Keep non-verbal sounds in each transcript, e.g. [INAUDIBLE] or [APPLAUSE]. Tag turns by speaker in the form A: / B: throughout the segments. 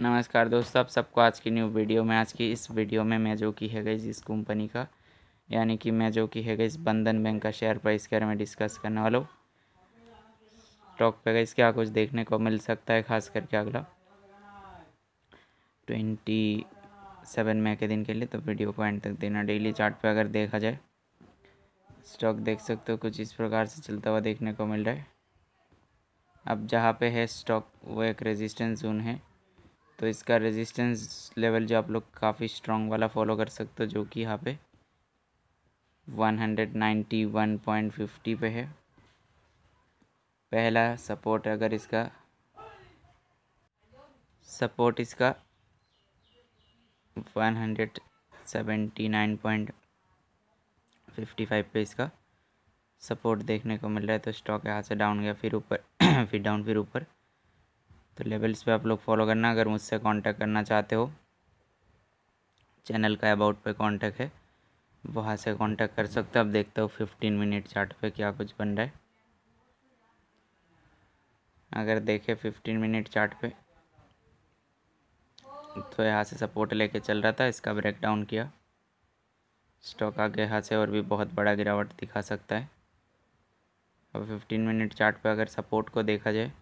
A: नमस्कार दोस्तों आप सबको आज की न्यू वीडियो में आज की इस वीडियो में मैं जो की है गई इस कंपनी का यानी कि मैं जो की है गई बंधन बैंक का शेयर प्राइस के बारे में डिस्कस करने वाला हूँ स्टॉक पे गई क्या कुछ देखने को मिल सकता है खास करके अगला ट्वेंटी सेवन मई के दिन के लिए तो वीडियो को एंड तक देना डेली चार्ट पे अगर देखा जाए स्टॉक देख सकते हो कुछ इस प्रकार से चलता हुआ देखने को मिल रहा है अब जहाँ पे है स्टॉक वो एक रेजिस्टेंस जोन है तो इसका रेजिस्टेंस लेवल जो आप लोग काफ़ी स्ट्रॉन्ग वाला फॉलो कर सकते हो जो कि यहाँ पे 191.50 पे है पहला सपोर्ट अगर इसका सपोर्ट इसका 179.55 पे इसका सपोर्ट देखने को मिल रहा है तो स्टॉक यहाँ से डाउन गया फिर ऊपर [COUGHS] फिर डाउन फिर ऊपर तो लेवल्स पे आप लोग फॉलो करना अगर मुझसे कांटेक्ट करना चाहते हो चैनल का अबाउट पे कांटेक्ट है वहाँ से कांटेक्ट कर सकते हो आप देखते हो फिफ्टीन मिनट चार्ट पे क्या कुछ बन रहा है अगर देखे फिफ्टीन मिनट चार्ट पे तो यहाँ से सपोर्ट लेके चल रहा था इसका ब्रेक डाउन किया स्टॉक आगे यहाँ से और भी बहुत बड़ा गिरावट दिखा सकता है अब फिफ्टीन मिनट चार्ट पे अगर सपोर्ट को देखा जाए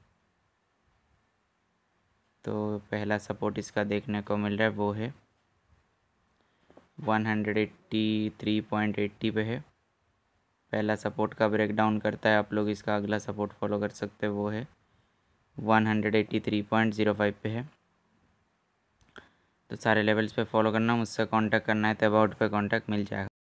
A: तो पहला सपोर्ट इसका देखने को मिल रहा है वो है one hundred eighty three point eighty पे है पहला सपोर्ट का ब्रेकडाउन करता है आप लोग इसका अगला सपोर्ट फॉलो कर सकते हैं वो है one hundred eighty three point zero five पे है तो सारे लेवल्स पे फॉलो करना मुझसे कांटेक्ट करना है तो अबाउट पे कांटेक्ट मिल जाएगा